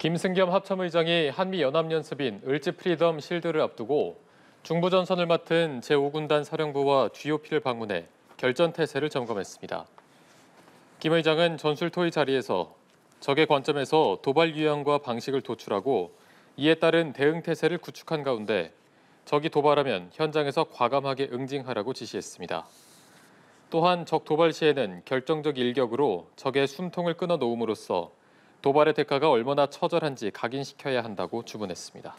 김승겸 합참의장이 한미연합연습인 을지 프리덤 실드를 앞두고 중부전선을 맡은 제5군단 사령부와 GOP를 방문해 결전태세를 점검했습니다. 김 의장은 전술토의 자리에서 적의 관점에서 도발 유형과 방식을 도출하고 이에 따른 대응태세를 구축한 가운데 적이 도발하면 현장에서 과감하게 응징하라고 지시했습니다. 또한 적 도발 시에는 결정적 일격으로 적의 숨통을 끊어 놓음으로써 도발의 대가가 얼마나 처절한지 각인시켜야 한다고 주문했습니다.